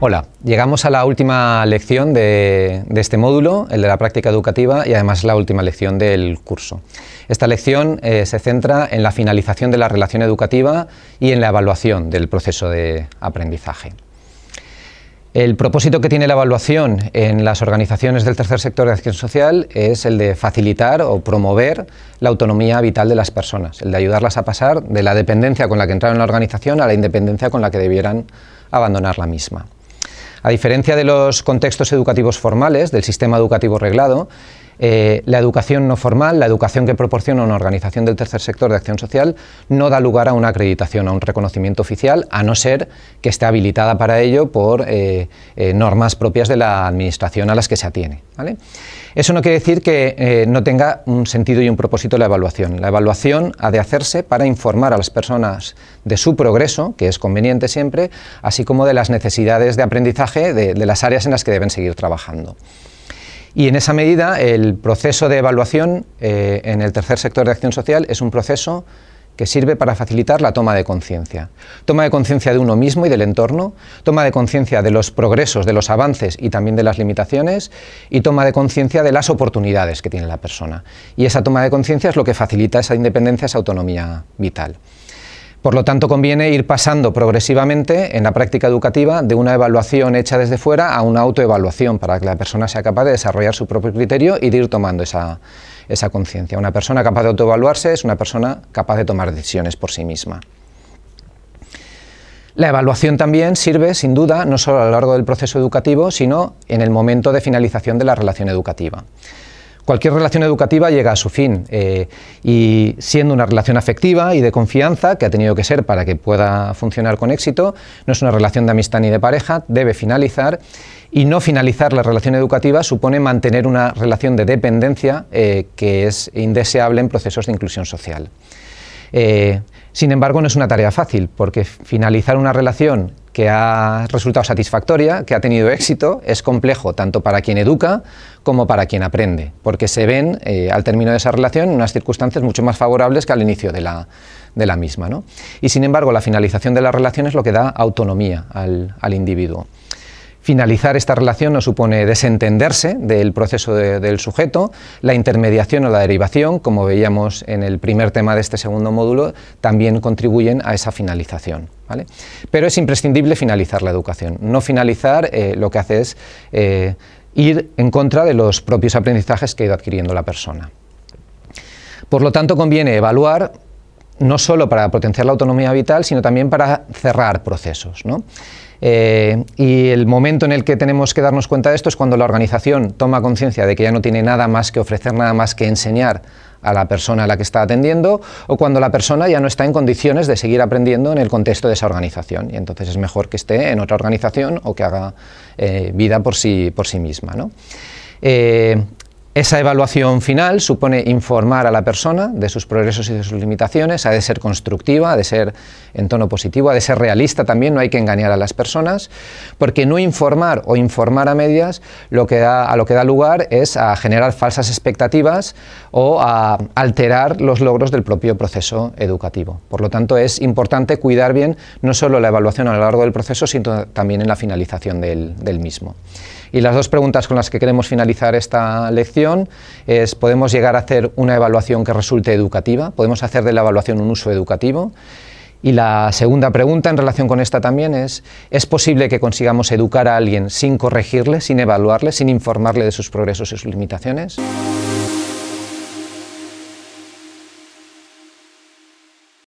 Hola, llegamos a la última lección de, este módulo, el de la práctica educativa, y además la última lección del curso. Esta lección eh, se centra en la finalización de la relación educativa y en la evaluación del proceso de aprendizaje. El propósito que tiene la evaluación en las organizaciones del tercer sector de acción social es el de facilitar o promover la autonomía vital de las personas, el de ayudarlas a pasar de la dependencia con la que entraron en la organización a la independencia con la que debieran abandonar la misma. A diferencia de los contextos educativos formales, del sistema educativo reglado, eh, la educación no formal, la educación que proporciona una organización del tercer sector de acción social, no da lugar a una acreditación, a un reconocimiento oficial, a no ser que esté habilitada para ello por eh, eh, normas propias de la administración a las que se atiene. Eso no quiere decir que no tenga un sentido y un propósito la evaluación. La evaluación ha de hacerse para informar a las personas de su progreso, que es conveniente siempre, así como de las necesidades de aprendizaje de las áreas en las que deben seguir trabajando. Y en esa medida el proceso de evaluación eh, en el tercer sector de acción social es un proceso que sirve para facilitar la toma de conciencia. Toma de conciencia de uno mismo y del entorno, toma de conciencia de los progresos, de los avances y también de las limitaciones, y toma de conciencia de las oportunidades que tiene la persona. Y esa toma de conciencia es lo que facilita esa independencia, esa autonomía vital. Por lo tanto, conviene ir pasando progresivamente en la práctica educativa de una evaluación hecha desde fuera a una autoevaluación para que la persona sea capaz de desarrollar su propio criterio y de ir tomando esa, conciencia. Una persona capaz de autoevaluarse es una persona capaz de tomar decisiones por sí misma. La evaluación también sirve, sin duda, no solo a lo largo del proceso educativo, sino en el momento de finalización de la relación educativa. Cualquier relación educativa llega a su fin eh, y siendo una relación afectiva y de confianza, que ha tenido que ser para que pueda funcionar con éxito, no es una relación de amistad ni de pareja, debe finalizar y no finalizar la relación educativa supone mantener una relación de dependencia eh, que es indeseable en procesos de inclusión social. Eh, sin embargo, no es una tarea fácil porque finalizar una relación que ha resultado satisfactoria, que ha tenido éxito, es complejo tanto para quien educa como para quien aprende, porque se ven eh, al término de esa relación unas circunstancias mucho más favorables que al inicio de la, misma. Y sin embargo, la finalización de la relación es lo que da autonomía al individuo. Finalizar esta relación no supone desentenderse del proceso del sujeto, la intermediación o la derivación, como veíamos en el primer tema de este segundo módulo, también contribuyen a esa finalización. ¿vale? Pero es imprescindible finalizar la educación. No finalizar eh, lo que hace es eh, ir en contra de los propios aprendizajes que ha ido adquiriendo la persona. Por lo tanto, conviene evaluar no solo para potenciar la autonomía vital, sino también para cerrar procesos. Eh, y el momento en el que tenemos que darnos cuenta de esto es cuando la organización toma conciencia de que ya no tiene nada más que ofrecer, nada más que enseñar a la persona a la que está atendiendo o cuando la persona ya no está en condiciones de seguir aprendiendo en el contexto de esa organización y entonces es mejor que esté en otra organización o que haga eh, vida por sí, por sí misma. ¿no? Eh, esa evaluación final supone informar a la persona de sus progresos y de sus limitaciones, ha de ser constructiva, ha de ser en tono positivo, ha de ser realista también, no hay que engañar a las personas, porque no informar o informar a medias lo que da, a lo que da lugar es a generar falsas expectativas o a alterar los logros del propio proceso educativo. Por lo tanto, es importante cuidar bien no solo la evaluación a lo largo del proceso, sino también en la finalización del mismo. Y las dos preguntas con las que queremos finalizar esta lección es, podemos llegar a hacer una evaluación que resulte educativa, podemos hacer de la evaluación un uso educativo. Y la segunda pregunta en relación con esta también es, ¿es posible que consigamos educar a alguien sin corregirle, sin evaluarle, sin informarle de sus progresos y sus limitaciones?